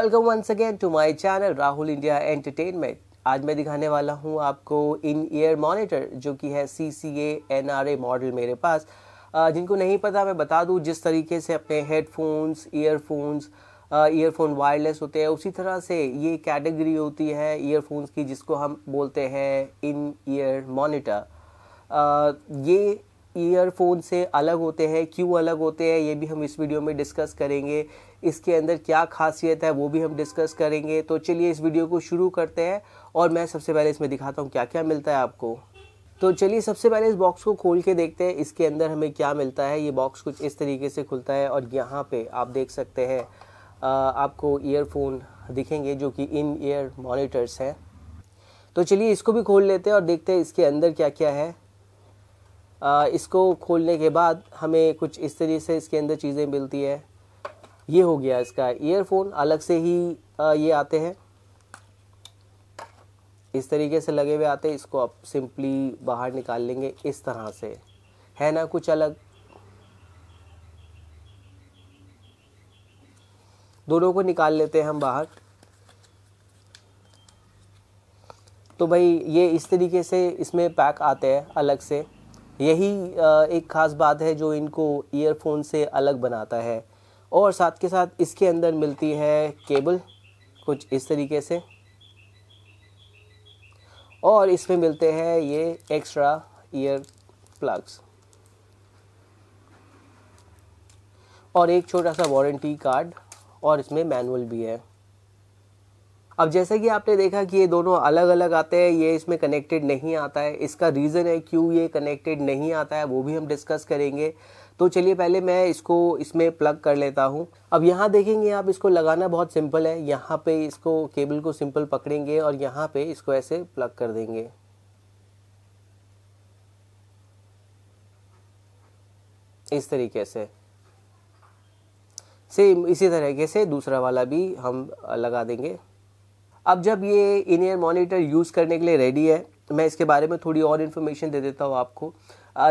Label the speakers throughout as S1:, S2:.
S1: welcome once again to my channel Rahul India entertainment आज मैं दिखाने वाला हूं आपको इन ईयर मॉनिटर जो कि है C C A N R A model मेरे पास जिनको नहीं पता मैं बता दूं जिस तरीके से अपने हेडफोन्स ईयरफोन्स ईयरफोन वायरलेस होते हैं उसी तरह से ये कैटेगरी होती है ईयरफोन्स की जिसको हम बोलते हैं इन ईयर मोनीटर ये ईयरफोन से अलग होते हैं क्यों अलग होते हैं ये भी हम इस वीडियो में डिस्कस करेंगे इसके अंदर क्या खासियत है वो भी हम डिस्कस करेंगे तो चलिए इस वीडियो को शुरू करते हैं और मैं सबसे पहले इसमें दिखाता हूँ क्या क्या मिलता है आपको तो चलिए सबसे पहले इस बॉक्स को खोल के देखते हैं इसके अंदर हमें क्या मिलता है ये बॉक्स कुछ इस तरीके से खुलता है और यहाँ पे आप देख सकते हैं आपको ईयरफोन दिखेंगे जो कि इन ईयर मॉनिटर्स हैं तो चलिए इसको भी खोल लेते हैं और देखते हैं इसके अंदर क्या क्या है आ, इसको खोलने के बाद हमें कुछ इस तरीके से इसके अंदर चीज़ें मिलती है ये हो गया इसका ईयरफोन अलग से ही ये आते हैं इस तरीके से लगे हुए आते हैं इसको आप सिंपली बाहर निकाल लेंगे इस तरह से है ना कुछ अलग दोनों को निकाल लेते हैं हम बाहर तो भाई ये इस तरीके से इसमें पैक आते हैं अलग से यही एक ख़ास बात है जो इनको ईयरफोन से अलग बनाता है और साथ के साथ इसके अंदर मिलती है केबल कुछ इस तरीके से और इसमें मिलते हैं ये एक्स्ट्रा ईयर प्लग्स और एक छोटा सा वारंटी कार्ड और इसमें मैनुअल भी है अब जैसे कि आपने देखा कि ये दोनों अलग अलग आते हैं ये इसमें कनेक्टेड नहीं आता है इसका रीज़न है क्यों ये कनेक्टेड नहीं आता है वो भी हम डिस्कस करेंगे तो चलिए पहले मैं इसको इसमें प्लग कर लेता हूँ अब यहाँ देखेंगे आप इसको लगाना बहुत सिंपल है यहाँ पे इसको केबल को सिंपल पकड़ेंगे और यहाँ पे इसको ऐसे प्लग कर देंगे इस तरीके से सेम इसी तरीके से दूसरा वाला भी हम लगा देंगे अब जब ये इन ईयर मॉनिटर यूज़ करने के लिए रेडी है मैं इसके बारे में थोड़ी और इन्फॉर्मेशन दे देता हूँ आपको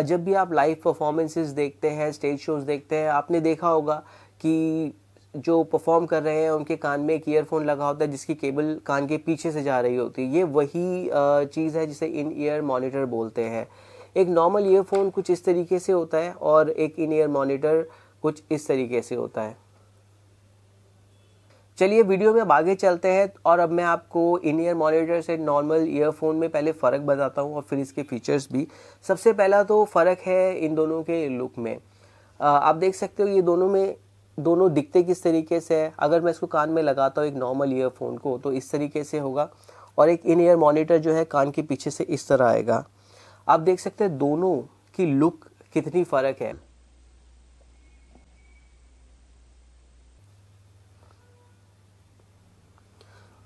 S1: जब भी आप लाइव परफॉर्मेंसेस देखते हैं स्टेज शोज देखते हैं आपने देखा होगा कि जो परफॉर्म कर रहे हैं उनके कान में एक ईयरफोन लगा होता है जिसकी केबल कान के पीछे से जा रही होती है ये वही चीज़ है जिसे इन ईयर मॉनिटर बोलते हैं एक नॉर्मल ईयरफोन कुछ इस तरीके से होता है और एक इन ईयर मॉनिटर कुछ इस तरीके से होता है चलिए वीडियो में अब आगे चलते हैं और अब मैं आपको इन ईयर मॉनिटर से नॉर्मल ईयरफोन में पहले फ़र्क बताता हूँ और फिर इसके फीचर्स भी सबसे पहला तो फ़र्क है इन दोनों के लुक में आप देख सकते हो ये दोनों में दोनों दिखते किस तरीके से है अगर मैं इसको कान में लगाता हूँ एक नॉर्मल ईयरफोन को तो इस तरीके से होगा और एक इन ईयर मोनीटर जो है कान के पीछे से इस तरह आएगा आप देख सकते हैं दोनों की लुक कितनी फ़र्क है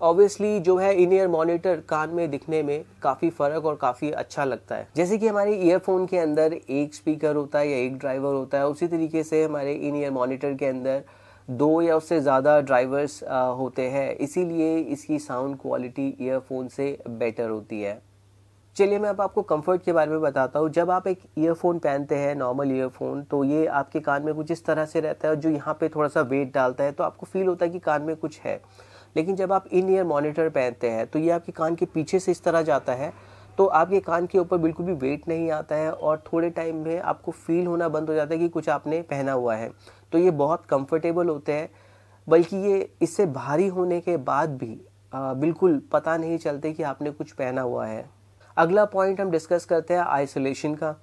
S1: ऑब्वियसली जो है इन ईयर मॉनिटर कान में दिखने में काफ़ी फ़र्क और काफ़ी अच्छा लगता है जैसे कि हमारे ईयरफोन के अंदर एक स्पीकर होता है या एक ड्राइवर होता है उसी तरीके से हमारे इन ईयर मॉनिटर के अंदर दो या उससे ज़्यादा ड्राइवर्स होते हैं इसीलिए इसकी साउंड क्वालिटी ईयरफोन से बेटर होती है चलिए मैं अब आपको कंफर्ट के बारे में बताता हूँ जब आप एक ईयरफोन पहनते हैं नॉर्मल ईयरफोन तो ये आपके कान में कुछ इस तरह से रहता है जो यहाँ पे थोड़ा सा वेट डालता है तो आपको फील होता है कि कान में कुछ है लेकिन जब आप इन ईयर मॉनिटर पहनते हैं तो ये आपके कान के पीछे से इस तरह जाता है तो आपके कान के ऊपर बिल्कुल भी वेट नहीं आता है और थोड़े टाइम में आपको फील होना बंद हो जाता है कि कुछ आपने पहना हुआ है तो ये बहुत कंफर्टेबल होते हैं बल्कि ये इससे भारी होने के बाद भी आ, बिल्कुल पता नहीं चलते कि आपने कुछ पहना हुआ है अगला पॉइंट हम डिस्कस करते हैं आइसोलेशन का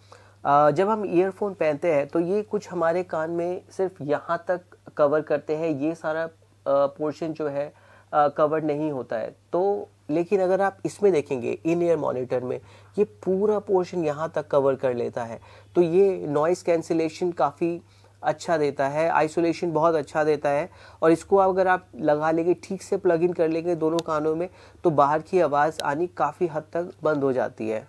S1: आ, जब हम ईयरफोन पहनते हैं तो ये कुछ हमारे कान में सिर्फ यहाँ तक कवर करते हैं ये सारा पोर्शन जो है कवर्ड नहीं होता है तो लेकिन अगर आप इसमें देखेंगे इन ईयर मॉनिटर में ये पूरा पोर्शन यहाँ तक कवर कर लेता है तो ये नॉइस कैंसिलेशन काफ़ी अच्छा देता है आइसोलेशन बहुत अच्छा देता है और इसको अगर आप लगा लेंगे ठीक से प्लग इन कर लेंगे दोनों कानों में तो बाहर की आवाज़ आनी काफ़ी हद तक बंद हो जाती है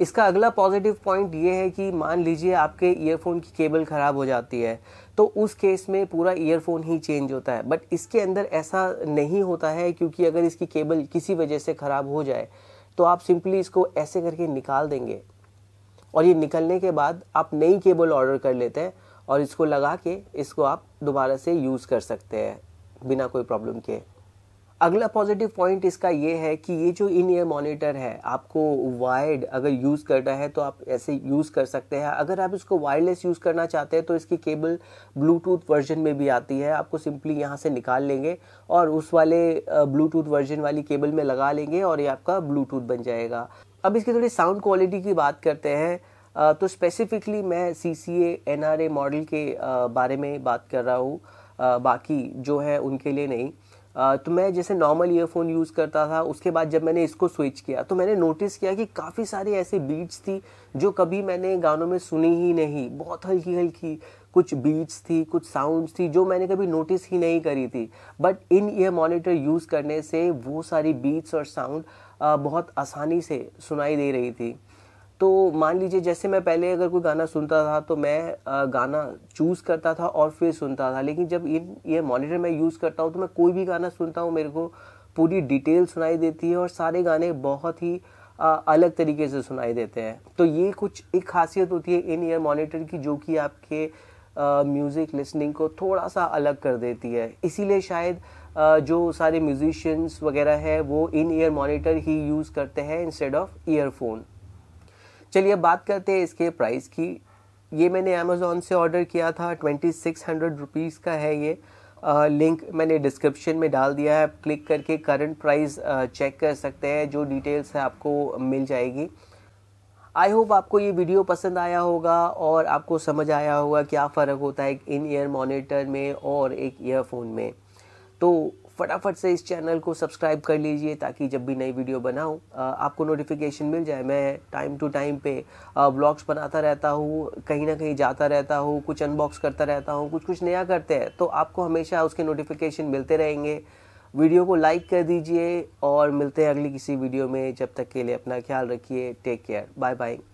S1: इसका अगला पॉजिटिव पॉइंट ये है कि मान लीजिए आपके ईयरफोन की केबल ख़राब हो जाती है तो उस केस में पूरा ईयरफोन ही चेंज होता है बट इसके अंदर ऐसा नहीं होता है क्योंकि अगर इसकी केबल किसी वजह से ख़राब हो जाए तो आप सिंपली इसको ऐसे करके निकाल देंगे और ये निकलने के बाद आप नई केबल ऑर्डर कर लेते हैं और इसको लगा के इसको आप दोबारा से यूज़ कर सकते हैं बिना कोई प्रॉब्लम के अगला पॉजिटिव पॉइंट इसका ये है कि ये जो इन ईयर मॉनिटर है आपको वायर्ड अगर यूज़ करना है तो आप ऐसे यूज़ कर सकते हैं अगर आप इसको वायरलेस यूज़ करना चाहते हैं तो इसकी केबल ब्लूटूथ वर्जन में भी आती है आपको सिंपली यहाँ से निकाल लेंगे और उस वाले ब्लूटूथ वर्जन वाली केबल में लगा लेंगे और ये आपका ब्लूटूथ बन जाएगा अब इसकी थोड़ी साउंड क्वालिटी की बात करते हैं तो स्पेसिफिकली मैं C C A N R A model के बारे में बात कर रहा हूँ बाकी जो है उनके लिए नहीं तो मैं जैसे नॉर्मल ईयरफोन यूज़ करता था उसके बाद जब मैंने इसको स्विच किया तो मैंने नोटिस किया कि काफ़ी सारी ऐसी बीट्स थी जो कभी मैंने गानों में सुनी ही नहीं बहुत हल्की हल्की कुछ बीट्स थी कुछ साउंड्स थी जो मैंने कभी नोटिस ही नहीं करी थी but in ear monitor use करने से वो सारी बीट्स और साउंड बहुत आसानी से सुनाई दे रही थी तो मान लीजिए जैसे मैं पहले अगर कोई गाना सुनता था तो मैं गाना चूज़ करता था और फिर सुनता था लेकिन जब इन ये मॉनिटर मैं यूज़ करता हूँ तो मैं कोई भी गाना सुनता हूँ मेरे को पूरी डिटेल सुनाई देती है और सारे गाने बहुत ही अलग तरीके से सुनाई देते हैं तो ये कुछ एक खासियत होती है इन ईयर मॉनिटर की जो कि आपके म्यूज़िक लिसनिंग को थोड़ा सा अलग कर देती है इसीलिए शायद जो सारे म्यूजिशियंस वगैरह हैं वो इन ईयर मॉनिटर ही यूज़ करते हैं इंस्टेड ऑफ ईयरफोन चलिए बात करते हैं इसके प्राइस की ये मैंने अमेज़ोन से ऑर्डर किया था ट्वेंटी सिक्स हंड्रेड रुपीज़ का है ये आ, लिंक मैंने डिस्क्रिप्शन में डाल दिया है आप क्लिक करके करंट प्राइस चेक कर सकते हैं जो डिटेल्स है आपको मिल जाएगी आई होप आपको ये वीडियो पसंद आया होगा और आपको समझ आया होगा क्या फ़र्क होता है एक इन ईयर मॉनिटर में और एक ईयरफोन में तो फटाफट से इस चैनल को सब्सक्राइब कर लीजिए ताकि जब भी नई वीडियो बनाऊँ आपको नोटिफिकेशन मिल जाए मैं टाइम टू टाइम पे ब्लॉग्स बनाता रहता हूँ कहीं ना कहीं जाता रहता हूँ कुछ अनबॉक्स करता रहता हूँ कुछ कुछ नया करते हैं तो आपको हमेशा उसके नोटिफिकेशन मिलते रहेंगे वीडियो को लाइक कर दीजिए और मिलते हैं अगली किसी वीडियो में जब तक के लिए अपना ख्याल रखिए टेक केयर बाय बाय